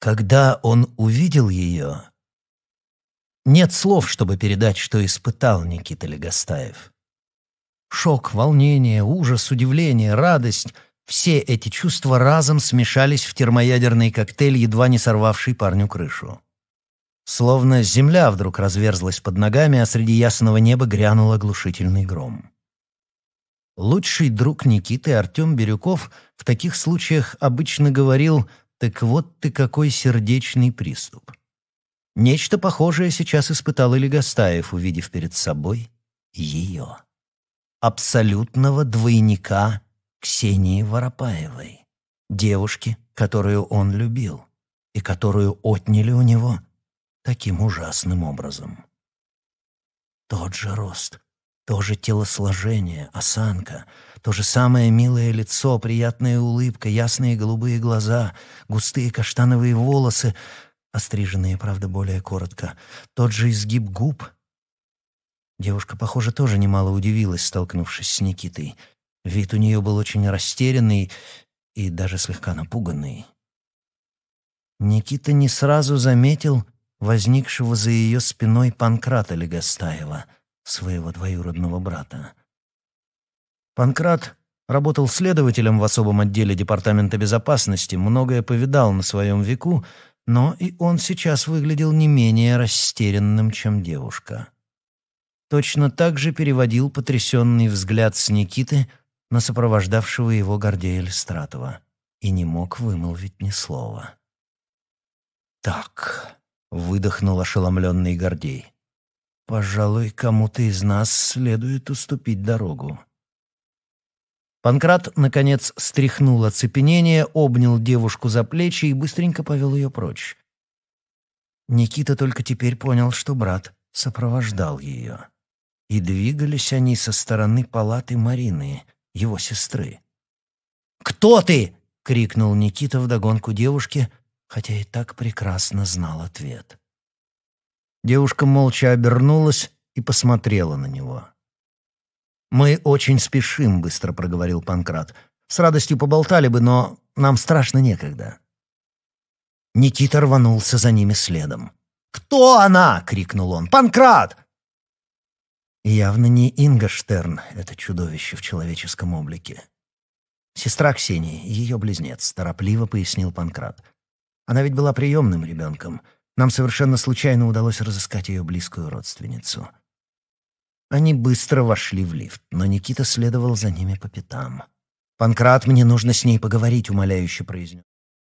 Когда он увидел ее... Нет слов, чтобы передать, что испытал Никита Легостаев. Шок, волнение, ужас, удивление, радость — все эти чувства разом смешались в термоядерный коктейль, едва не сорвавший парню крышу. Словно земля вдруг разверзлась под ногами, а среди ясного неба грянул оглушительный гром. Лучший друг Никиты Артем Бирюков в таких случаях обычно говорил так вот ты какой сердечный приступ. Нечто похожее сейчас испытал и Легостаев, увидев перед собой ее. Абсолютного двойника Ксении Воропаевой. Девушки, которую он любил и которую отняли у него таким ужасным образом. Тот же рост, то же телосложение, осанка, то же самое милое лицо, приятная улыбка, ясные голубые глаза, густые каштановые волосы, остриженные, правда, более коротко, тот же изгиб губ. Девушка, похоже, тоже немало удивилась, столкнувшись с Никитой. Вид у нее был очень растерянный и даже слегка напуганный. Никита не сразу заметил возникшего за ее спиной Панкрата Легостаева — своего двоюродного брата. Панкрат работал следователем в особом отделе Департамента безопасности, многое повидал на своем веку, но и он сейчас выглядел не менее растерянным, чем девушка. Точно так же переводил потрясенный взгляд с Никиты на сопровождавшего его Гордея Листратова и не мог вымолвить ни слова. «Так», — выдохнул ошеломленный Гордей, Пожалуй, кому-то из нас следует уступить дорогу. Панкрат, наконец, стряхнул оцепенение, обнял девушку за плечи и быстренько повел ее прочь. Никита только теперь понял, что брат сопровождал ее. И двигались они со стороны палаты Марины, его сестры. «Кто ты?» — крикнул Никита вдогонку девушке, хотя и так прекрасно знал ответ. Девушка молча обернулась и посмотрела на него. «Мы очень спешим», — быстро проговорил Панкрат. «С радостью поболтали бы, но нам страшно некогда». Никита рванулся за ними следом. «Кто она?» — крикнул он. «Панкрат!» Явно не Инга Штерн, это чудовище в человеческом облике. Сестра Ксении, ее близнец, торопливо пояснил Панкрат. Она ведь была приемным ребенком — нам совершенно случайно удалось разыскать ее близкую родственницу. Они быстро вошли в лифт, но Никита следовал за ними по пятам. «Панкрат, мне нужно с ней поговорить», — умоляюще произнес